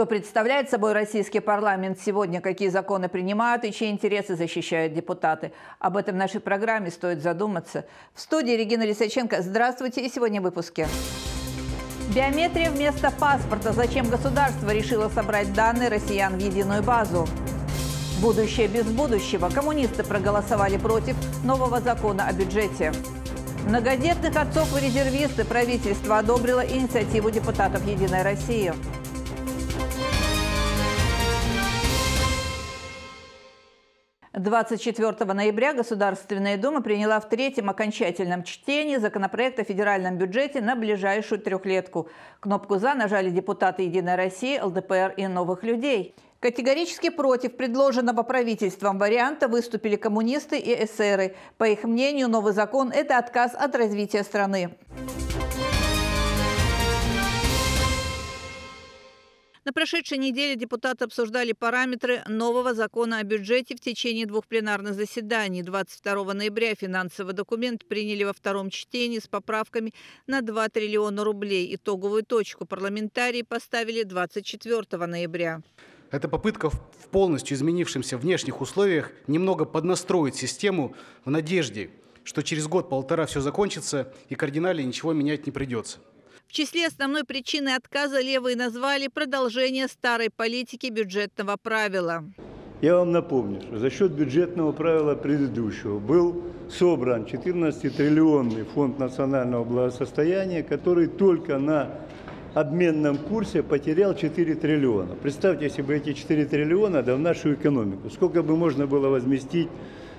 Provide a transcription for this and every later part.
что представляет собой российский парламент сегодня, какие законы принимают и чьи интересы защищают депутаты. Об этом в нашей программе стоит задуматься. В студии Регина Лисаченко. Здравствуйте и сегодня в выпуске. Биометрия вместо паспорта. Зачем государство решило собрать данные россиян в единую базу? Будущее без будущего. Коммунисты проголосовали против нового закона о бюджете. Многодетных отцов и резервисты правительство одобрило инициативу депутатов «Единой России». 24 ноября Государственная Дума приняла в третьем окончательном чтении законопроект о федеральном бюджете на ближайшую трехлетку. Кнопку «За» нажали депутаты «Единой России», ЛДПР и «Новых людей». Категорически против предложенного правительством варианта выступили коммунисты и эсеры. По их мнению, новый закон – это отказ от развития страны. На прошедшей неделе депутаты обсуждали параметры нового закона о бюджете в течение двух пленарных заседаний. 22 ноября финансовый документ приняли во втором чтении с поправками на 2 триллиона рублей. Итоговую точку парламентарии поставили 24 ноября. Это попытка в полностью изменившимся внешних условиях немного поднастроить систему в надежде, что через год-полтора все закончится и кардинально ничего менять не придется. В числе основной причины отказа левые назвали продолжение старой политики бюджетного правила. Я вам напомню, что за счет бюджетного правила предыдущего был собран 14-триллионный фонд национального благосостояния, который только на обменном курсе потерял 4 триллиона. Представьте, если бы эти 4 триллиона да в нашу экономику, сколько бы можно было возместить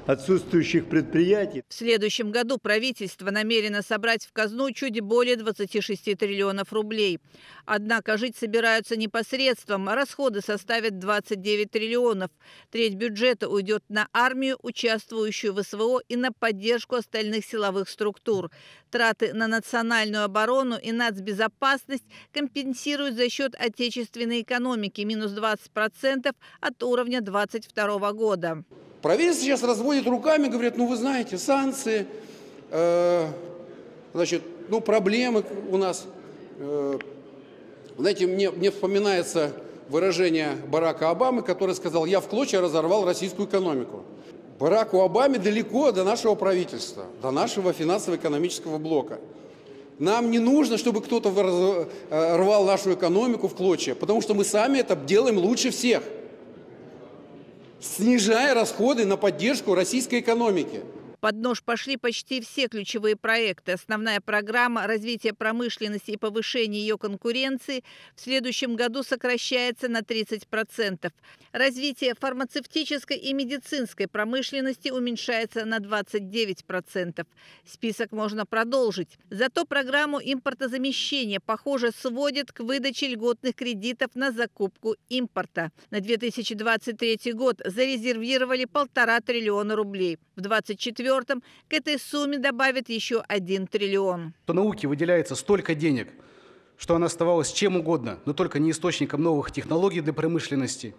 отсутствующих предприятий. В следующем году правительство намерено собрать в казну чуть более 26 триллионов рублей. Однако жить собираются не посредством, а расходы составят 29 триллионов. Треть бюджета уйдет на армию, участвующую в СВО и на поддержку остальных силовых структур. Траты на национальную оборону и нацбезопасность компенсируют за счет отечественной экономики минус 20% от уровня 2022 года. Правительство сейчас разводит руками, говорит, ну вы знаете, санкции, э, значит, ну проблемы у нас. Э, знаете, мне, мне вспоминается выражение Барака Обамы, который сказал, я в клочья разорвал российскую экономику. Бараку Обаме далеко до нашего правительства, до нашего финансово-экономического блока. Нам не нужно, чтобы кто-то э, рвал нашу экономику в клочья, потому что мы сами это делаем лучше всех – снижая расходы на поддержку российской экономики. Под нож пошли почти все ключевые проекты. Основная программа развития промышленности и повышения ее конкуренции в следующем году сокращается на 30%. Развитие фармацевтической и медицинской промышленности уменьшается на 29%. Список можно продолжить. Зато программу импортозамещения, похоже, сводит к выдаче льготных кредитов на закупку импорта. На 2023 год зарезервировали полтора триллиона рублей. В 2024 2024 к этой сумме добавят еще 1 триллион. По науке выделяется столько денег, что она оставалась чем угодно, но только не источником новых технологий для промышленности,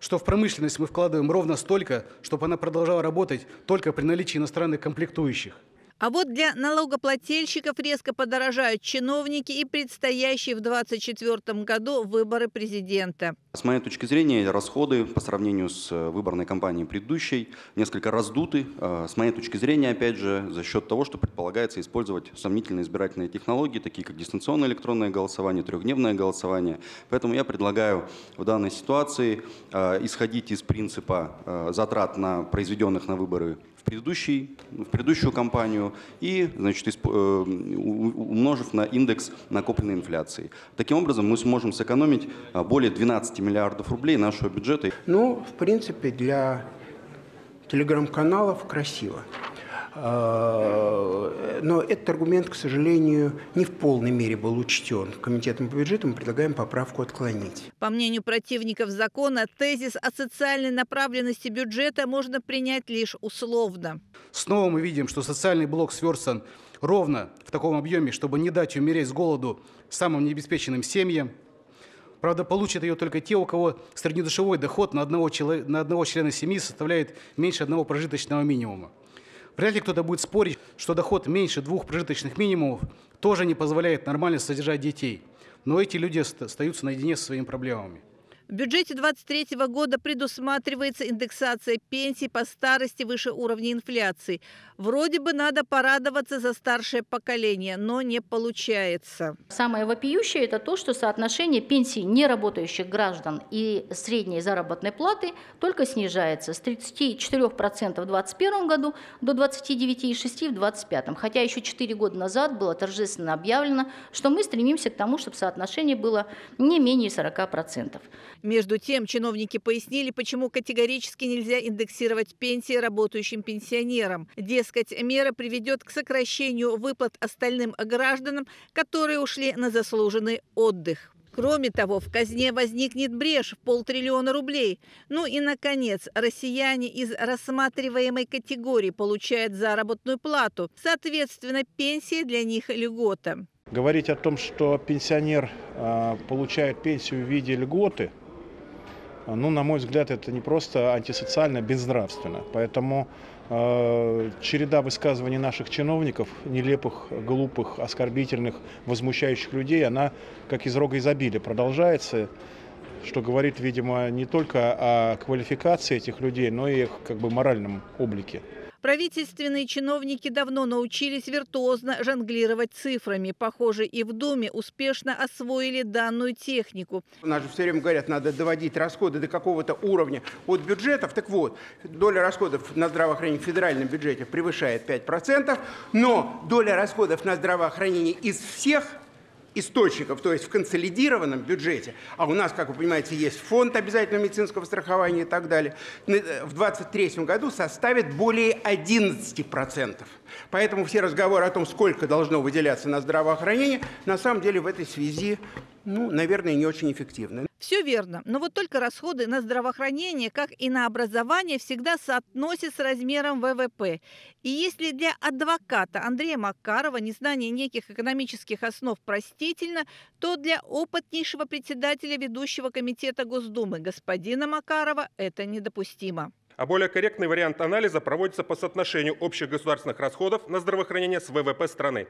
что в промышленность мы вкладываем ровно столько, чтобы она продолжала работать только при наличии иностранных комплектующих – а вот для налогоплательщиков резко подорожают чиновники и предстоящие в 2024 году выборы президента. С моей точки зрения, расходы по сравнению с э, выборной кампанией предыдущей несколько раздуты. А, с моей точки зрения, опять же, за счет того, что предполагается использовать сомнительные избирательные технологии, такие как дистанционное электронное голосование, трехдневное голосование. Поэтому я предлагаю в данной ситуации а, исходить из принципа а, затрат на произведенных на выборы в, предыдущий, в предыдущую кампанию, и, значит, э, умножив на индекс накопленной инфляции. Таким образом, мы сможем сэкономить а, более 12 миллиардов рублей нашего бюджета. Ну, в принципе, для телеграм-каналов красиво. Э, но этот аргумент, к сожалению, не в полной мере был учтен. Комитетом по бюджету мы предлагаем поправку отклонить. По мнению противников закона, тезис о социальной направленности бюджета можно принять лишь условно. Снова мы видим, что социальный блок сверстан ровно в таком объеме, чтобы не дать умереть с голоду самым необеспеченным семьям. Правда, получат ее только те, у кого среднедушевой доход на одного, на одного члена семьи составляет меньше одного прожиточного минимума. Вряд ли кто-то будет спорить, что доход меньше двух прожиточных минимумов тоже не позволяет нормально содержать детей. Но эти люди остаются наедине со своими проблемами. В бюджете 2023 года предусматривается индексация пенсий по старости выше уровня инфляции. Вроде бы надо порадоваться за старшее поколение, но не получается. Самое вопиющее это то, что соотношение пенсий неработающих граждан и средней заработной платы только снижается с 34% в 2021 году до 29,6% в 2025. Хотя еще 4 года назад было торжественно объявлено, что мы стремимся к тому, чтобы соотношение было не менее 40%. Между тем, чиновники пояснили, почему категорически нельзя индексировать пенсии работающим пенсионерам. Дескать, мера приведет к сокращению выплат остальным гражданам, которые ушли на заслуженный отдых. Кроме того, в казне возникнет брешь в полтриллиона рублей. Ну и, наконец, россияне из рассматриваемой категории получают заработную плату. Соответственно, пенсия для них льгота. Говорить о том, что пенсионер э, получает пенсию в виде льготы – а, ну, на мой взгляд, это не просто антисоциально, а безнравственно. Поэтому э, череда высказываний наших чиновников, нелепых, глупых, оскорбительных, возмущающих людей, она как из рога изобилия продолжается, что говорит, видимо, не только о квалификации этих людей, но и их как бы моральном облике. Правительственные чиновники давно научились виртуозно жонглировать цифрами. Похоже, и в Думе успешно освоили данную технику. У нас же все время говорят, надо доводить расходы до какого-то уровня от бюджетов. Так вот, доля расходов на здравоохранение в федеральном бюджете превышает 5%, но доля расходов на здравоохранение из всех источников, то есть в консолидированном бюджете, а у нас, как вы понимаете, есть фонд обязательного медицинского страхования и так далее, э, в 2023 году составит более 11%. Поэтому все разговоры о том, сколько должно выделяться на здравоохранение, на самом деле в этой связи ну, наверное, не очень эффективно. Все верно, но вот только расходы на здравоохранение, как и на образование, всегда соотносят с размером ВВП. И если для адвоката Андрея Макарова незнание неких экономических основ простительно, то для опытнейшего председателя ведущего комитета Госдумы господина Макарова это недопустимо. А более корректный вариант анализа проводится по соотношению общих государственных расходов на здравоохранение с ВВП страны.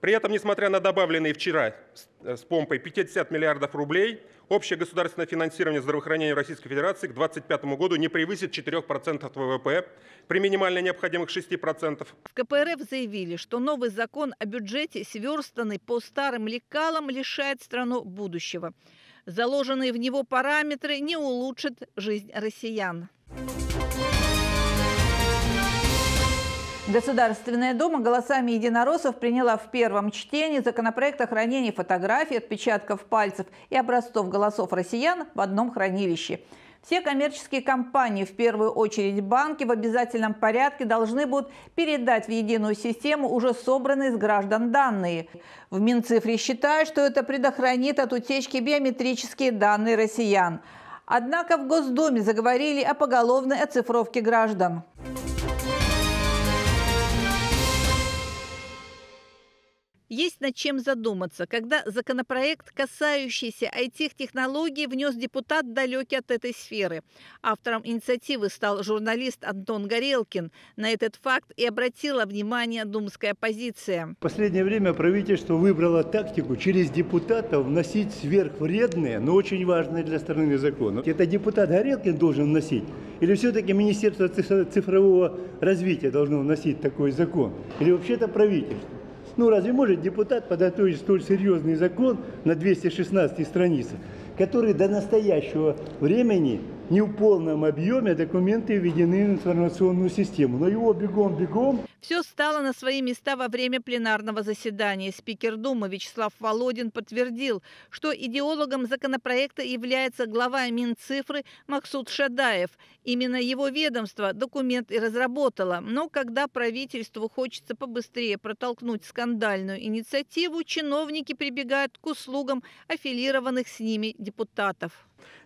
При этом, несмотря на добавленные вчера с э, помпой 50 миллиардов рублей, общее государственное финансирование здравоохранения Российской Федерации к 2025 году не превысит 4% ВВП при минимально необходимых 6%. В КПРФ заявили, что новый закон о бюджете, сверстанный по старым лекалам, лишает страну будущего. Заложенные в него параметры не улучшат жизнь россиян. Государственная дума голосами единороссов приняла в первом чтении законопроект о хранении фотографий, отпечатков пальцев и образцов голосов россиян в одном хранилище. Все коммерческие компании, в первую очередь банки, в обязательном порядке должны будут передать в единую систему уже собранные с граждан данные. В Минцифре считают, что это предохранит от утечки биометрические данные россиян. Однако в Госдуме заговорили о поголовной оцифровке граждан. Есть над чем задуматься, когда законопроект, касающийся IT-технологий, внес депутат далекий от этой сферы. Автором инициативы стал журналист Антон Горелкин. На этот факт и обратила внимание думская оппозиция. В последнее время правительство выбрало тактику через депутата вносить сверхвредные, но очень важные для страны законы. Это депутат Горелкин должен вносить? Или все-таки Министерство цифрового развития должно вносить такой закон? Или вообще-то правительство? Ну разве может депутат подготовить столь серьезный закон на 216 страницах, который до настоящего времени не в полном объеме документы введены в информационную систему. Но его бегом-бегом. Все стало на свои места во время пленарного заседания. Спикер Думы Вячеслав Володин подтвердил, что идеологом законопроекта является глава Минцифры Максут Шадаев. Именно его ведомство документ и разработало. Но когда правительству хочется побыстрее протолкнуть скандальную инициативу, чиновники прибегают к услугам аффилированных с ними депутатов.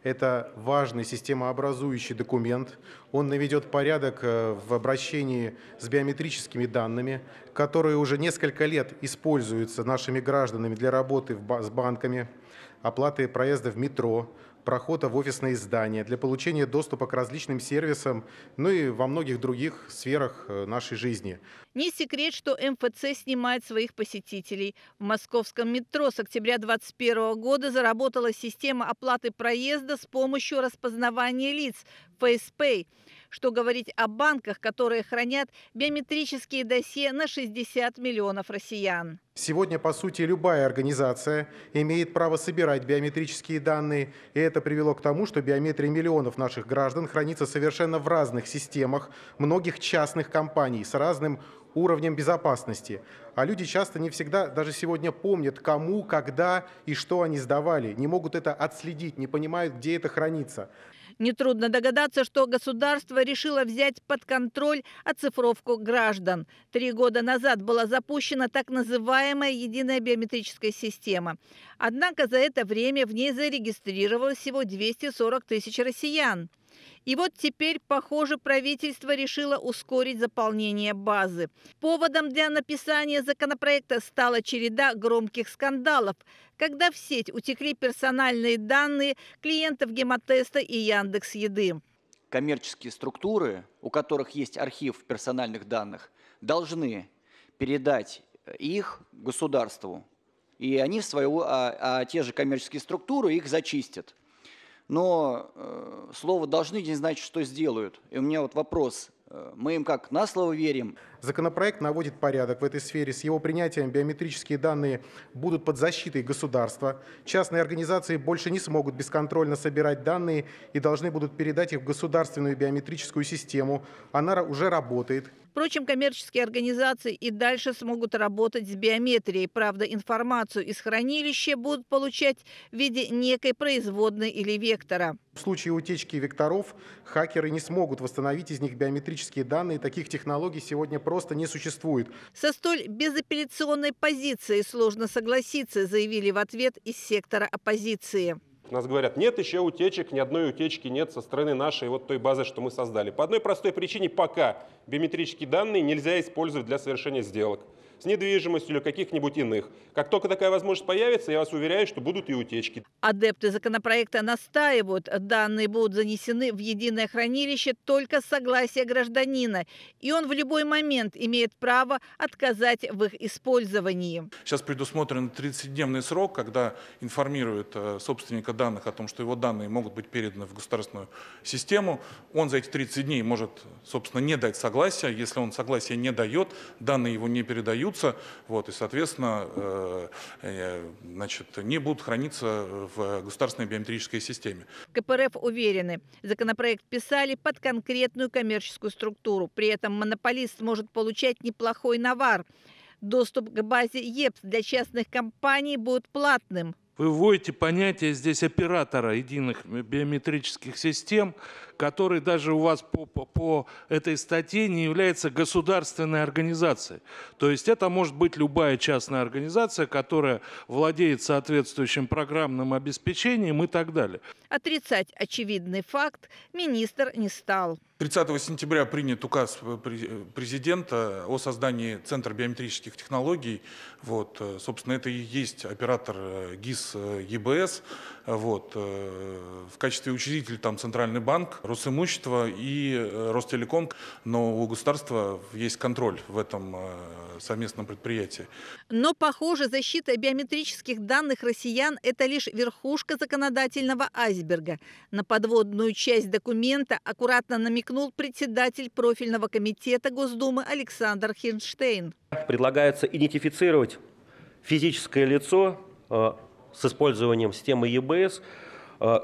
Это важный системообразующий документ. Он наведет порядок э, в обращении с биометрическими данными, которые уже несколько лет используются нашими гражданами для работы с банками, оплаты проезда в метро, прохода в офисные здания, для получения доступа к различным сервисам, ну и во многих других сферах э, нашей жизни. Не секрет, что МФЦ снимает своих посетителей. В московском метро с октября 2021 года заработала система оплаты проезда с помощью распознавания лиц – FacePay. Что говорить о банках, которые хранят биометрические досье на 60 миллионов россиян. Сегодня, по сути, любая организация имеет право собирать биометрические данные, и это привело к тому, что биометрия миллионов наших граждан хранится совершенно в разных системах многих частных компаний с разным уровнем безопасности. А люди часто не всегда, даже сегодня, помнят, кому, когда и что они сдавали, не могут это отследить, не понимают, где это хранится. Нетрудно догадаться, что государство решило взять под контроль оцифровку граждан. Три года назад была запущена так называемая единая биометрическая система. Однако за это время в ней зарегистрировалось всего 240 тысяч россиян. И вот теперь, похоже, правительство решило ускорить заполнение базы. Поводом для написания законопроекта стала череда громких скандалов, когда в сеть утекли персональные данные клиентов гемотеста и Яндекс Еды. Коммерческие структуры, у которых есть архив персональных данных, должны передать э, их государству. И они, в свою, а, а те же коммерческие структуры их зачистят но э, слово «должны» не значит, что сделают. И у меня вот вопрос. Э, мы им как, на слово верим? Законопроект наводит порядок в этой сфере. С его принятием биометрические данные будут под защитой государства. Частные организации больше не смогут бесконтрольно собирать данные и должны будут передать их в государственную биометрическую систему. Она уже работает. Впрочем, коммерческие организации и дальше смогут работать с биометрией. Правда, информацию из хранилища будут получать в виде некой производной или вектора. В случае утечки векторов хакеры не смогут восстановить из них биометрические данные. Таких технологий сегодня просто не существует. Со столь безапелляционной позицией сложно согласиться, заявили в ответ из сектора оппозиции нас говорят, нет еще утечек, ни одной утечки нет со стороны нашей вот той базы, что мы создали. По одной простой причине пока биометрические данные нельзя использовать для совершения сделок с недвижимостью или каких-нибудь иных. Как только такая возможность появится, я вас уверяю, что будут и утечки. Адепты законопроекта настаивают, данные будут занесены в единое хранилище только с согласия гражданина, и он в любой момент имеет право отказать в их использовании. Сейчас предусмотрен 30-дневный срок, когда информирует э, собственника данных о том, что его данные могут быть переданы в государственную систему. Он за эти 30 дней может, собственно, не дать согласия. Если он согласия не дает, данные его не передают, сольются, вот, и, соответственно, э, э, значит, не будут храниться в государственной биометрической системе. КПРФ уверены, законопроект писали под конкретную коммерческую структуру. При этом монополист может получать неплохой навар. Доступ к базе ЕПС для частных компаний будет платным. Вы вводите понятие здесь оператора единых биометрических систем, который даже у вас по, по, по этой статье не является государственной организацией. То есть это может быть любая частная организация, которая владеет соответствующим программным обеспечением и так далее. Отрицать очевидный факт министр не стал. 30 сентября принят указ президента о создании Центра биометрических технологий. Вот, э, собственно, это и есть оператор э, ГИС э, ЕБС. Вот. Э, в качестве учредителя там Центральный банк, Росимущество и э, Ростелеком, но у государства есть контроль в этом э, совместном предприятии. Но, похоже, защита биометрических данных россиян – это лишь верхушка законодательного айсберга. На подводную часть документа аккуратно намекнул председатель профильного комитета Госдумы Александр Хинштейн. Предлагается идентифицировать физическое лицо с использованием системы EBS э,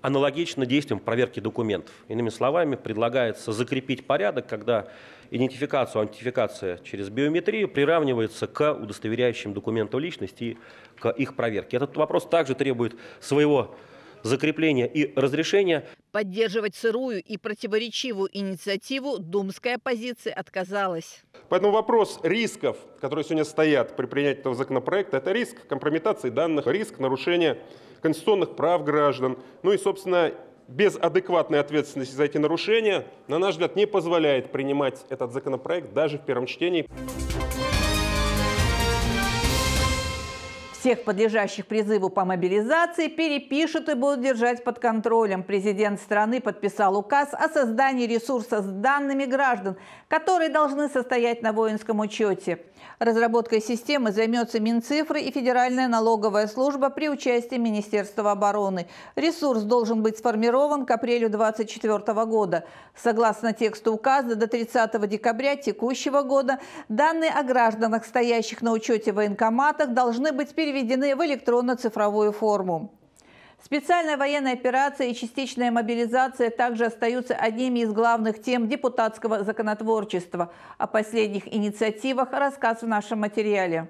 аналогично действиям проверки документов. Иными словами, предлагается закрепить порядок, когда идентификацию, аутентификация через биометрию приравнивается к удостоверяющим документам личности и к их проверке. Этот вопрос также требует своего закрепления и разрешения. Поддерживать сырую и противоречивую инициативу думская оппозиция отказалась. Поэтому вопрос рисков, которые сегодня стоят при принятии этого законопроекта, это риск компрометации данных, риск нарушения конституционных прав граждан, ну и, собственно, без адекватной ответственности за эти нарушения, на наш взгляд, не позволяет принимать этот законопроект даже в первом чтении. всех подлежащих призыву по мобилизации перепишут и будут держать под контролем. Президент страны подписал указ о создании ресурса с данными граждан, которые должны состоять на воинском учете. Разработкой системы займется Минцифры и Федеральная налоговая служба при участии Министерства обороны. Ресурс должен быть сформирован к апрелю 2024 года. Согласно тексту указа, до 30 декабря текущего года данные о гражданах, стоящих на учете в военкоматах, должны быть переведены переведены в электронно-цифровую форму. Специальная военная операция и частичная мобилизация также остаются одними из главных тем депутатского законотворчества. О последних инициативах рассказ в нашем материале.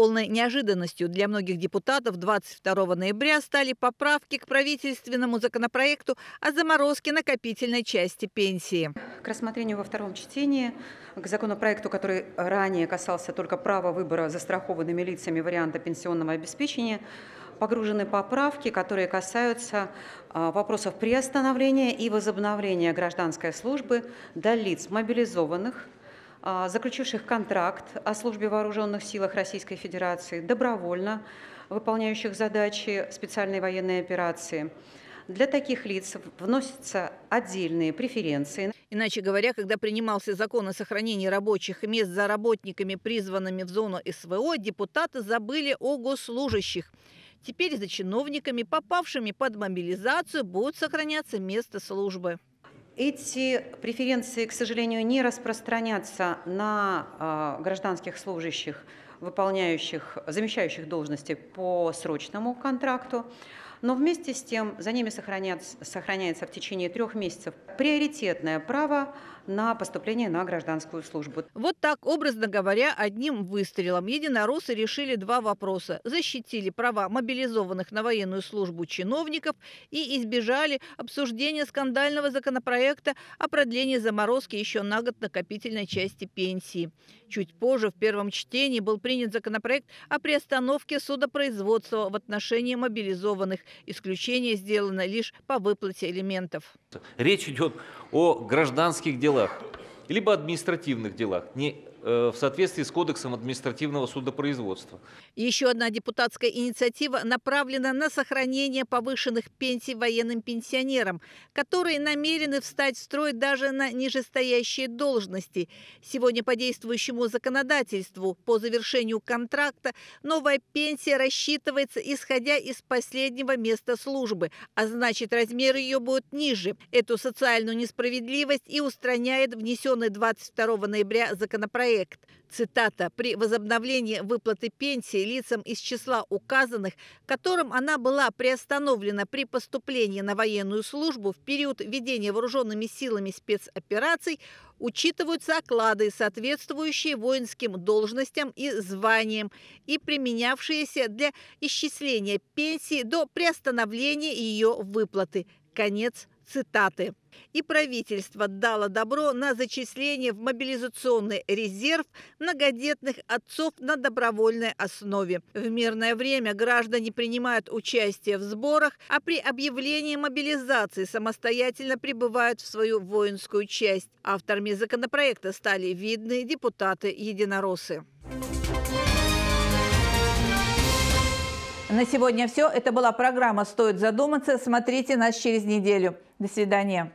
Полной неожиданностью для многих депутатов 22 ноября стали поправки к правительственному законопроекту о заморозке накопительной части пенсии. К рассмотрению во втором чтении к законопроекту, который ранее касался только права выбора застрахованными лицами варианта пенсионного обеспечения, погружены поправки, которые касаются а, вопросов приостановления и возобновления гражданской службы для лиц мобилизованных, а, заключивших контракт о службе вооруженных силах Российской Федерации, добровольно выполняющих задачи специальной военной операции. Для таких лиц вносятся отдельные преференции. Иначе говоря, когда принимался закон о сохранении рабочих мест за работниками, призванными в зону СВО, депутаты забыли о госслужащих. Теперь за чиновниками, попавшими под мобилизацию, будут сохраняться место службы. Эти преференции, к сожалению, не распространятся на а, гражданских служащих, выполняющих, замещающих должности по срочному контракту но вместе с тем за ними сохраняется, в течение трех месяцев приоритетное право на поступление на гражданскую службу. Вот так, образно говоря, одним выстрелом единороссы решили два вопроса. Защитили права мобилизованных на военную службу чиновников и избежали обсуждения скандального законопроекта о продлении заморозки еще на год накопительной части пенсии. Чуть позже в первом чтении был принят законопроект о приостановке судопроизводства в отношении мобилизованных Исключение сделано лишь по выплате элементов. Речь идет о гражданских делах, либо административных делах, не Э, в соответствии с Кодексом административного судопроизводства. Еще одна депутатская инициатива направлена на сохранение повышенных пенсий военным пенсионерам, которые намерены встать в строй даже на нижестоящие должности. Сегодня по действующему законодательству по завершению контракта новая пенсия рассчитывается исходя из последнего места службы, а значит размер ее будет ниже. Эту социальную несправедливость и устраняет внесенный 22 ноября законопроект проект цитата, при возобновлении выплаты пенсии лицам из числа указанных, которым она была приостановлена при поступлении на военную службу в период ведения вооруженными силами спецопераций, учитываются оклады, соответствующие воинским должностям и званиям, и применявшиеся для исчисления пенсии до приостановления ее выплаты. Конец цитаты. И правительство дало добро на зачисление в мобилизационный резерв многодетных отцов на добровольной основе. В мирное время граждане принимают участие в сборах, а при объявлении мобилизации самостоятельно прибывают в свою воинскую часть. Авторами законопроекта стали видные депутаты-единороссы. На сегодня все. Это была программа «Стоит задуматься». Смотрите нас через неделю. До свидания.